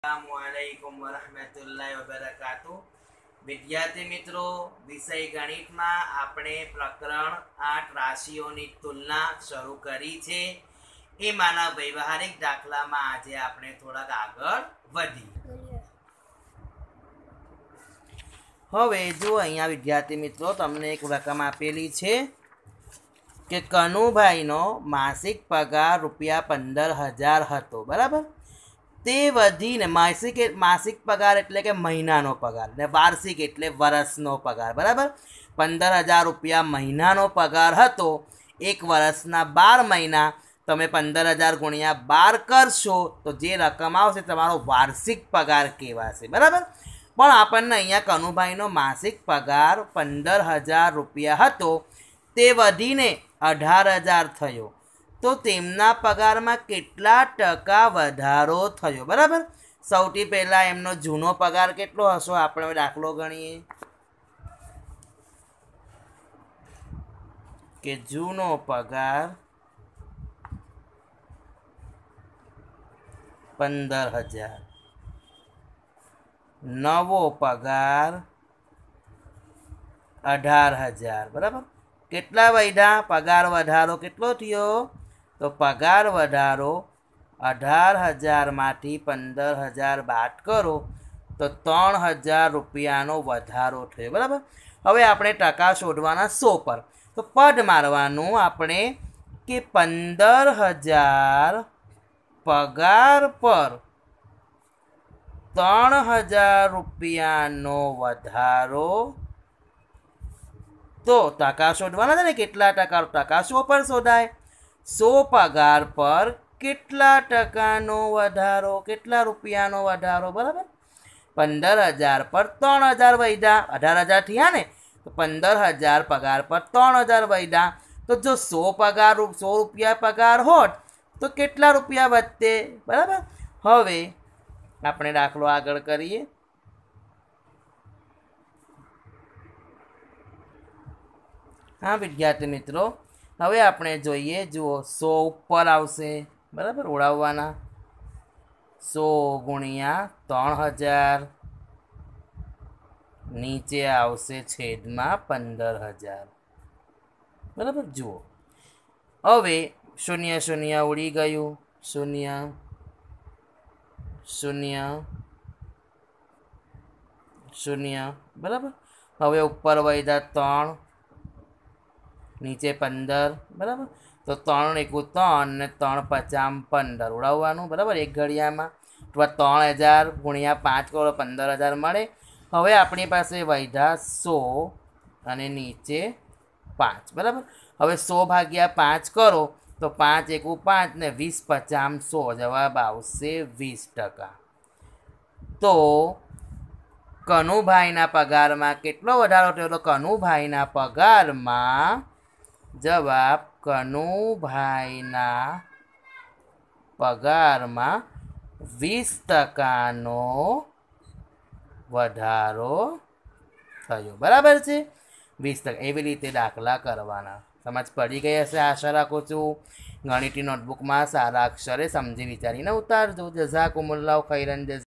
અસલામુઆલaikum વરહમતુલ્લાહ વબરકાતુ વિદ્યાર્થી મિત્રો વિષય ગણિતમાં આપણે પ્રકરણ આઠ રાશિઓની તુલના શરૂ કરી છે એમાંના વ્યવહારિક દાખલામાં આજે આપણે થોડાક આગળ વધીએ હવે જો અહીંયા વિદ્યાર્થી મિત્રો તમને એક રકમ આપેલી છે કે કનુભાઈનો માસિક પગાર રૂપિયા પંદર હજાર હતો બરાબર તે વધીને માસિક માસિક પગાર એટલે કે મહિનાનો પગાર ને વાર્ષિક એટલે વર્ષનો પગાર બરાબર પંદર હજાર રૂપિયા મહિનાનો પગાર હતો એક વર્ષના બાર મહિના તમે પંદર હજાર ગુણ્યા બાર કરશો તો જે રકમ આવશે તમારો વાર્ષિક પગાર કહેવાશે બરાબર પણ આપણને અહીંયા કનુભાઈનો માસિક પગાર પંદર હજાર રૂપિયા હતો તે વધીને અઢાર હજાર થયો તો તેમના પગારમાં કેટલા ટકા વધારો થયો બરાબર સૌથી પહેલા એમનો જૂનો પગાર કેટલો હશો આપણે દાખલો ગણીએ કે જૂનો પગાર પંદર હજાર નવો પગાર અઢાર હજાર બરાબર કેટલા વધ્યા પગાર વધારો કેટલો થયો તો પગાર વધારો અઢાર હજારમાંથી પંદર હજાર બાદ કરો તો ત્રણ હજાર રૂપિયાનો વધારો થયો બરાબર હવે આપણે ટકા શોધવાના સો પર તો પદ મારવાનું આપણે કે પંદર હજાર પગાર પર ત્રણ હજાર રૂપિયાનો વધારો તો ટકા શોધવાના છે ને કેટલા ટકા ટકા સો પર શોધાય સો પગાર પર કેટલા ટકાનો વધારો કેટલા રૂપિયાનો વધારો બરાબર પંદર હજાર પર ત્રણ હજાર વૈધા અઢાર હજાર થયા ને તો પંદર હજાર પગાર પર ત્રણ હજાર વૈધા તો જો સો પગાર સો રૂપિયા પગાર હોત તો કેટલા રૂપિયા વધતે બરાબર હવે આપણે દાખલો આગળ કરીએ હા વિદ્યાર્થી મિત્રો હવે આપણે જોઈએ જુઓ સો ઉપર આવશે બરાબર ઉડાવવાના સો ગુણ્યા ત્રણ હજાર નીચે આવશે છેદમાં પંદર હજાર બરાબર જુઓ હવે શૂન્ય શૂન્ય ઉડી ગયું શૂન્ય શૂન્ય શૂન્ય બરાબર હવે ઉપર વધ્યા ત્રણ નીચે પંદર બરાબર તો ત્રણ એકું ત્રણ ને ત્રણ પચામ પંદર ઉડાવવાનું બરાબર એક ઘડિયામાં અથવા ત્રણ હજાર ગુણ્યા પાંચ કરોડ પંદર હજાર મળે હવે આપણી પાસે વૈધા સો અને નીચે પાંચ બરાબર હવે સો ભાગ્યા પાંચ કરો તો પાંચ એકું પાંચ ને વીસ પચામ સો જવાબ આવશે વીસ ટકા તો કનુભાઈના પગારમાં કેટલો વધારો થયો તો કનુભાઈના પગારમાં જવાબ કનુભાઈના પગારમાં વીસ ટકાનો વધારો થયો બરાબર છે વીસ ટકા એવી રીતે દાખલા કરવાના સમજ પડી ગઈ હશે આશા રાખું છું ગણિતની નોટબુકમાં સારા અક્ષરે સમજી વિચારીને ઉતારજો જઝા જઝાકુમુલ્લાવ ખૈરન જઝા